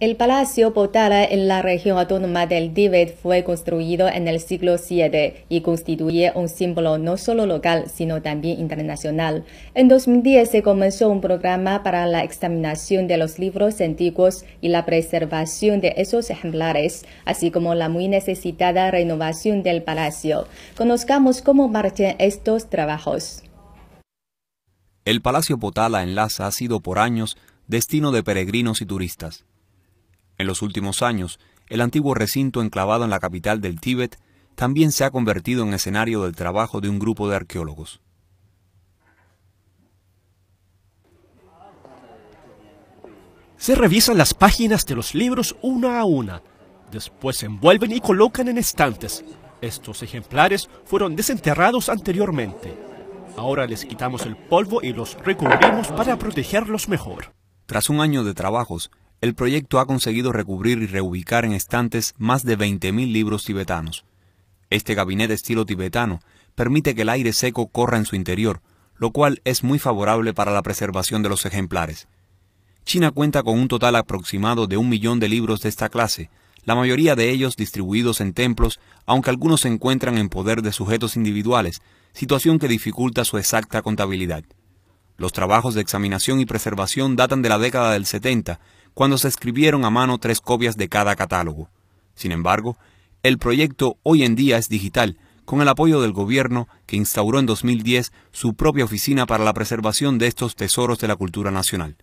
El Palacio Potala en la región autónoma del Tíbet fue construido en el siglo VII y constituye un símbolo no solo local, sino también internacional. En 2010 se comenzó un programa para la examinación de los libros antiguos y la preservación de esos ejemplares, así como la muy necesitada renovación del palacio. Conozcamos cómo marchan estos trabajos. El Palacio Potala en Lhasa ha sido por años destino de peregrinos y turistas. En los últimos años, el antiguo recinto enclavado en la capital del Tíbet también se ha convertido en escenario del trabajo de un grupo de arqueólogos. Se revisan las páginas de los libros una a una, después se envuelven y colocan en estantes. Estos ejemplares fueron desenterrados anteriormente. Ahora les quitamos el polvo y los recubrimos para protegerlos mejor. Tras un año de trabajos, el proyecto ha conseguido recubrir y reubicar en estantes más de 20.000 libros tibetanos. Este gabinete estilo tibetano permite que el aire seco corra en su interior, lo cual es muy favorable para la preservación de los ejemplares. China cuenta con un total aproximado de un millón de libros de esta clase, la mayoría de ellos distribuidos en templos, aunque algunos se encuentran en poder de sujetos individuales, situación que dificulta su exacta contabilidad. Los trabajos de examinación y preservación datan de la década del 70 cuando se escribieron a mano tres copias de cada catálogo. Sin embargo, el proyecto hoy en día es digital, con el apoyo del gobierno que instauró en 2010 su propia oficina para la preservación de estos tesoros de la cultura nacional.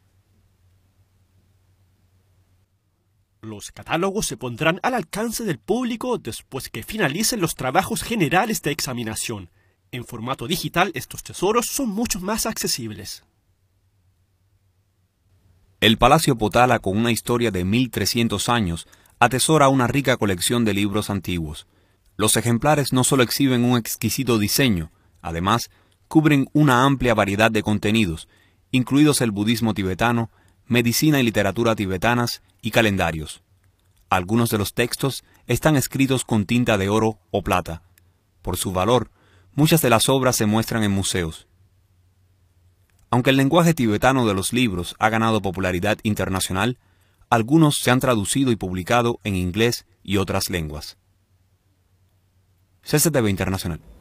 Los catálogos se pondrán al alcance del público después que finalicen los trabajos generales de examinación. En formato digital estos tesoros son mucho más accesibles. El Palacio Potala, con una historia de 1300 años, atesora una rica colección de libros antiguos. Los ejemplares no solo exhiben un exquisito diseño, además, cubren una amplia variedad de contenidos, incluidos el budismo tibetano, medicina y literatura tibetanas y calendarios. Algunos de los textos están escritos con tinta de oro o plata. Por su valor, muchas de las obras se muestran en museos. Aunque el lenguaje tibetano de los libros ha ganado popularidad internacional, algunos se han traducido y publicado en inglés y otras lenguas. CCTV Internacional.